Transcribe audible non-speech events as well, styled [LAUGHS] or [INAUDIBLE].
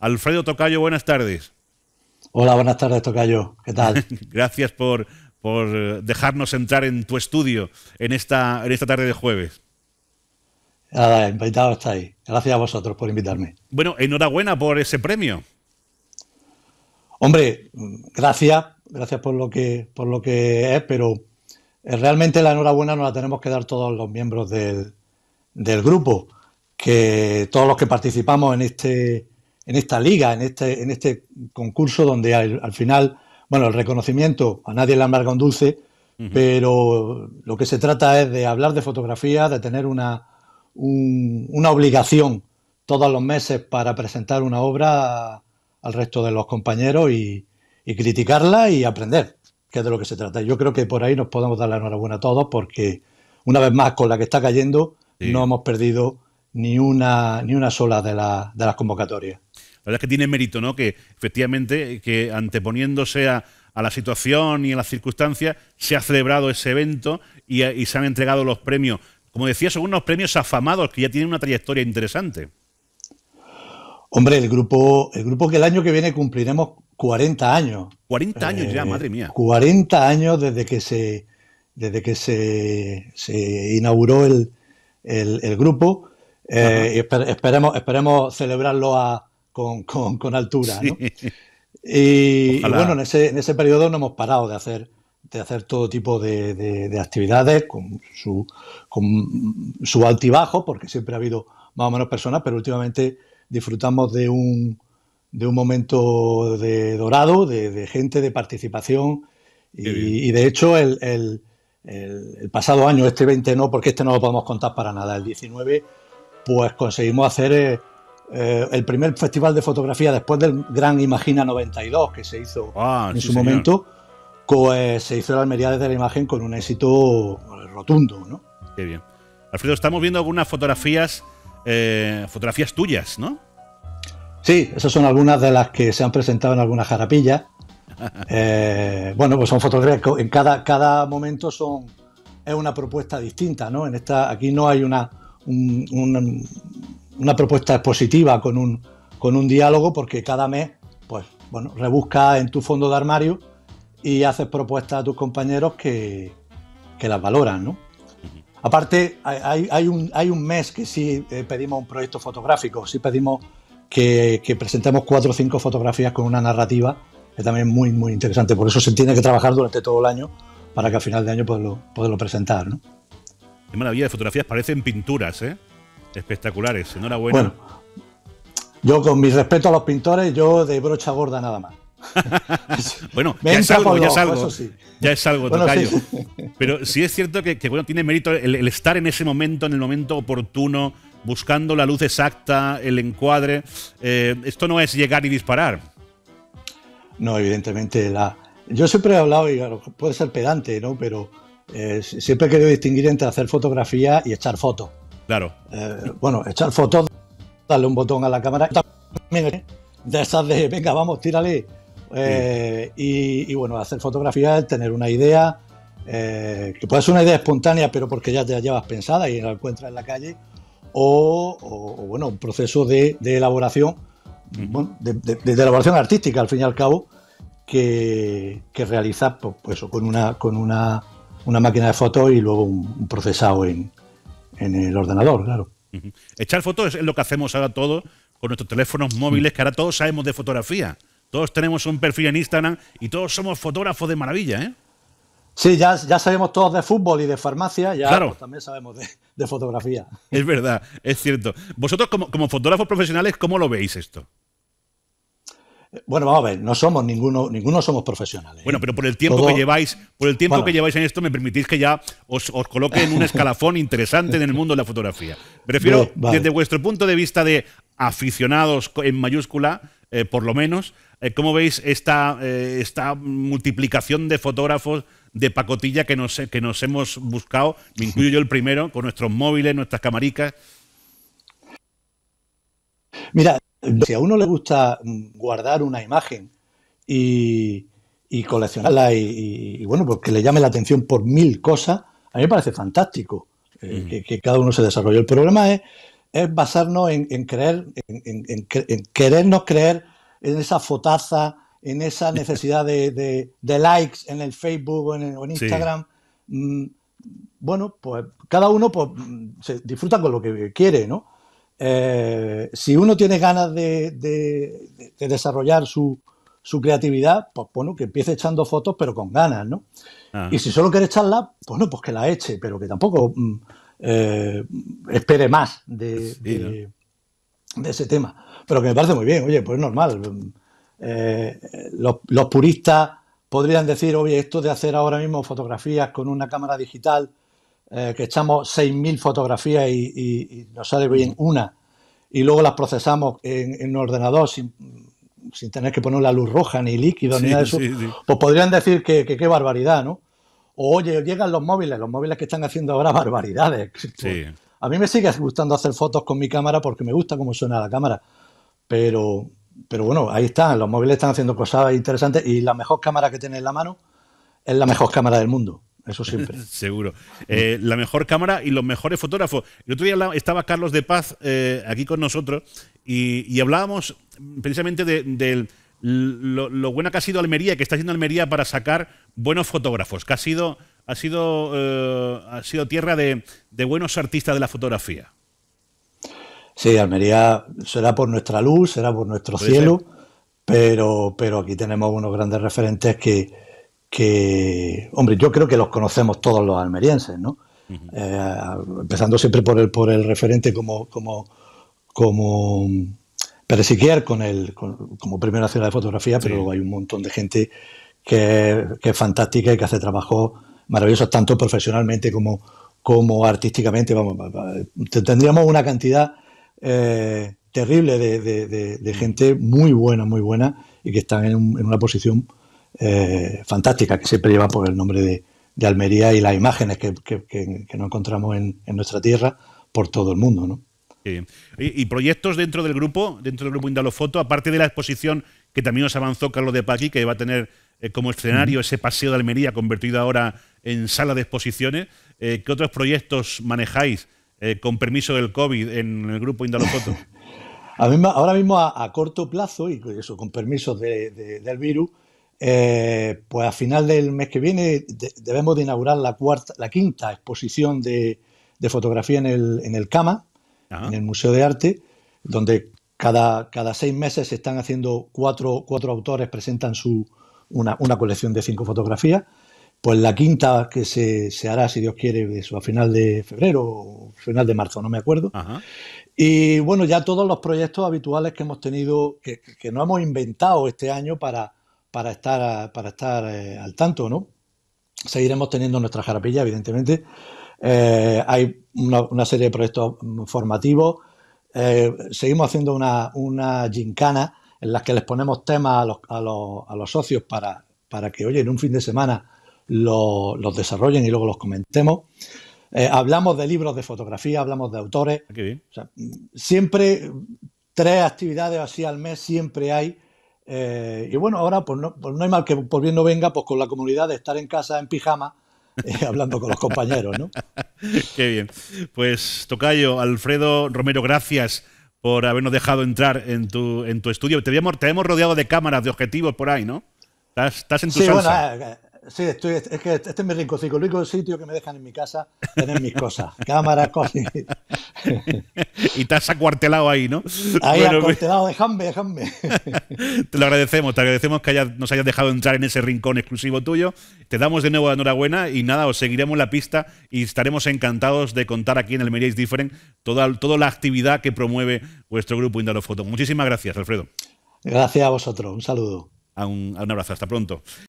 Alfredo Tocayo, buenas tardes. Hola, buenas tardes, Tocayo. ¿Qué tal? [LAUGHS] Gracias por, por eh, dejarnos entrar en tu estudio en esta, en esta tarde de jueves. Nada, invitado ahí. Gracias a vosotros por invitarme. Bueno, enhorabuena por ese premio. Hombre, gracias, gracias por lo que, por lo que es, pero eh, realmente la enhorabuena nos la tenemos que dar todos los miembros del, del grupo, que todos los que participamos en este, en esta liga, en este, en este concurso donde al, final, bueno, el reconocimiento a nadie le amarga un dulce, pero lo que se trata es de hablar de fotografía, de tener una, una obligación todos los meses para presentar una obra al resto de los compañeros y, criticarla y aprender, que es de lo que se trata. Yo creo que por ahí nos podemos dar la enhorabuena a todos porque, una vez más, con la que está cayendo, no hemos perdido ni una, ni una sola de las convocatorias. La verdad es que tiene mérito, ¿no? Que efectivamente, que anteponiéndose a, la situación y a las circunstancias, se ha celebrado ese evento y, se han entregado los premios. Como decía, son unos premios afamados que ya tienen una trayectoria interesante. Hombre, el grupo, el grupo que el año que viene cumpliremos 40 años. 40 años ya, eh, madre mía. 40 años desde que se, desde que se, inauguró el, grupo. Eh, esperemos celebrarlo a, con, altura. ¿no? Y, bueno, en ese, periodo no hemos parado de hacer de hacer todo tipo de, actividades con su, con su altibajo, porque siempre ha habido más o menos personas, pero últimamente disfrutamos de un, de un momento de dorado, de, gente, de participación. Y, de hecho, el, el, el, pasado año, este 20 no, porque este no lo podemos contar para nada, el 19, pues conseguimos hacer eh, eh, el primer festival de fotografía después del Gran Imagina 92 que se hizo ah, en su momento, pues, se hizo el Almería desde la imagen con un éxito eh, rotundo, ¿no? Qué bien. Alfredo, estamos viendo algunas fotografías, eh, fotografías tuyas, ¿no? Sí, esas son algunas de las que se han presentado en algunas jarapillas. [LAUGHS] bueno, pues son fotografías en cada, cada momento son es una propuesta distinta, ¿no? En esta aquí no hay una una propuesta expositiva con un, con un diálogo, porque cada mes, pues, bueno, rebuscas en tu fondo de armario y haces propuestas a tus compañeros que, que las valoran, ¿no? Aparte, hay, un, hay un mes que sí eh, pedimos un proyecto fotográfico, sí pedimos que, que presentemos cuatro o cinco fotografías con una narrativa, que también es muy, muy interesante. Por eso se tiene que trabajar durante todo el año para que al final de año poderlo, pues, poderlo pues, presentar. ¿no? Qué maravilla de fotografías, parecen pinturas, ¿eh? espectaculares. Enhorabuena. Bueno, yo con mi respeto a los pintores, yo de brocha gorda nada más. [LAUGHS] bueno, ya es, algo, ya es algo, tocayo. [LAUGHS] Pero sí es cierto que, tiene mérito el, estar en ese momento, en el momento oportuno, buscando la luz exacta, el encuadre. Eh, esto no es llegar y disparar. No, evidentemente. La... Yo siempre he hablado, y puede ser pedante, ¿no? Pero eh, siempre he querido distinguir entre hacer fotografía y echar fotos. Claro. Eh, bueno, echar fotos, darle un botón a la cámara. Eh, de esas de, venga, vamos, tírale. Eh, y, bueno, hacer fotografías, tener una idea, que puede ser una idea espontánea, pero porque ya te la llevas pensada y la encuentras en la calle, o, bueno, un proceso de, elaboración, de, elaboración artística, al fin y al cabo, que, realizas pues, pues con, una, con una, máquina de fotos y luego un procesado en, en el ordenador, claro. Echar fotos es lo que hacemos ahora todos con nuestros teléfonos móviles, que ahora todos sabemos de fotografía. Todos tenemos un perfil en Instagram y todos somos fotógrafos de maravilla, ¿eh? Sí, ya, sabemos todos de fútbol y de farmacia, ya también sabemos de, fotografía. Es verdad, es cierto. Vosotros como fotógrafos profesionales, ¿cómo lo veis esto? Bueno, vamos a ver, no somos ninguno, ninguno somos profesionales. ¿eh? Bueno, pero por el tiempo que lleváis, por el tiempo que lleváis en esto, me permitís que ya os, coloque en un [LAUGHS] escalafón interesante en el mundo de la fotografía. Prefiero, desde vuestro punto de vista de aficionados en mayúscula, eh, por lo menos, eh, ¿cómo veis esta, esta multiplicación de fotógrafos de pacotilla que nos, que nos hemos buscado? Me incluyo yo el primero, con nuestros móviles, nuestras camaricas. Mira, si a uno le gusta mm, guardar una imagen y, coleccionarla y, bueno, pues que le llame la atención por mil cosas, a mí me parece fantástico eh, que, cada uno se desarrolle. El problema es, basarnos en, creer, en, querernos creer en esa fotaza, en esa [LAUGHS] necesidad de, likes en el Facebook o en, Instagram. Mm, bueno, pues cada uno pues, mm, se disfruta con lo que quiere, ¿no? Eh, si uno tiene ganas de, desarrollar su, creatividad, pues bueno, que empiece echando fotos, pero con ganas, ¿no? Y si solo quiere echarla, bueno, pues que la eche, pero que tampoco mm, eh, espere más de, ese tema. Pero que me parece muy bien, oye, pues es normal. Eh, los puristas podrían decir, oye, esto de hacer ahora mismo fotografías con una cámara digital eh, que echamos 6.000 fotografías y, nos sale bien una, y luego las procesamos en, un ordenador sin, sin, tener que poner la luz roja, ni líquido, ni nada de eso, pues podrían decir que, qué barbaridad, ¿no? O, oye, llegan los móviles, los móviles que están haciendo ahora [LAUGHS] barbaridades. a mí me sigue gustando hacer fotos con mi cámara porque me gusta cómo suena la cámara, pero, pero bueno, ahí están, los móviles están haciendo cosas interesantes y la mejor cámara que tiene en la mano es la mejor cámara del mundo eso siempre. [LAUGHS] Seguro. Eh, la mejor cámara y los mejores fotógrafos. El otro día estaba Carlos de Paz eh, aquí con nosotros y, hablábamos precisamente de, lo, buena que ha sido Almería, que está haciendo Almería para sacar buenos fotógrafos, que ha sido, ha sido, eh, ha sido tierra de, buenos artistas de la fotografía. Sí, Almería será por nuestra luz, será por nuestro cielo, pero, pero aquí tenemos unos grandes referentes que, que, hombre, yo creo que los conocemos todos los almerienses, ¿no? Eh, empezando siempre por el, por el referente como, como, como Pérez con el, como primera ciudad de fotografía, pero hay un montón de gente que, es fantástica y que hace trabajos maravillosos, tanto profesionalmente como, como artísticamente. Vamos, tendríamos una cantidad eh, terrible de, mm. gente muy buena, muy buena, y que están en, en una posición eh, fantástica que siempre lleva por el nombre de, Almería y las imágenes que, no nos encontramos en, nuestra tierra por todo el mundo. ¿no? Y, proyectos dentro del grupo, dentro del grupo Indalofoto, aparte de la exposición que también os avanzó Carlos de Paqui, que va a tener eh, como escenario ese paseo de Almería convertido ahora en sala de exposiciones, eh, ¿qué otros proyectos manejáis con permiso del COVID en el grupo Indalofoto? Foto? [LAUGHS] ahora mismo a, corto plazo, y eso con permiso del virus, eh, pues a final del mes que viene debemos de inaugurar la, cuarta, la quinta exposición de, fotografía en el, CAMA, en el Museo de Arte, donde cada, cada seis meses se están haciendo cuatro, cuatro autores, presentan una, colección de cinco fotografías. Pues la quinta que se, hará, si Dios quiere, a final de febrero o final de marzo, no me acuerdo. Y bueno, ya todos los proyectos habituales que hemos tenido, que no hemos inventado este año para, para estar, para estar eh, al tanto, ¿no? Seguiremos teniendo nuestra jarapilla, evidentemente. Eh, hay una, serie de proyectos formativos. Eh, seguimos haciendo una, una gincana en la que les ponemos temas a los, a los, socios para, para, que, oye, en un fin de semana los desarrollen y luego los comentemos. hablamos de libros de fotografía, hablamos de autores. Ah, siempre tres actividades así al mes siempre hay eh, y bueno, ahora pues no, pues no, hay mal que por bien no venga, pues con la comunidad de estar en casa en pijama. [LAUGHS] Eh, hablando con los compañeros, ¿no? [LAUGHS] Qué bien. Pues Tocayo, Alfredo Romero, gracias por habernos dejado entrar en tu, en tu estudio. Te, habíamos, te hemos rodeado de cámaras, de objetivos por ahí, ¿no? Estás, en tu sí, eh, Sí, estoy, es que este es mi rinconcito, el único sitio que me dejan en mi casa tener mis cosas, [LAUGHS] cámaras, cosas. [LAUGHS] y te has acuartelado ahí, ¿no? Ahí pues- acuartelado, déjame, déjame. [LAUGHS] te lo agradecemos, te agradecemos que nos hayas dejado entrar en ese rincón exclusivo tuyo. Te damos de nuevo la enhorabuena y nada, os seguiremos la pista y estaremos encantados de contar aquí en el Media Different toda, toda la actividad que promueve vuestro grupo Indalo Foto. Muchísimas gracias, Alfredo. Gracias a vosotros, un saludo. un abrazo, hasta pronto.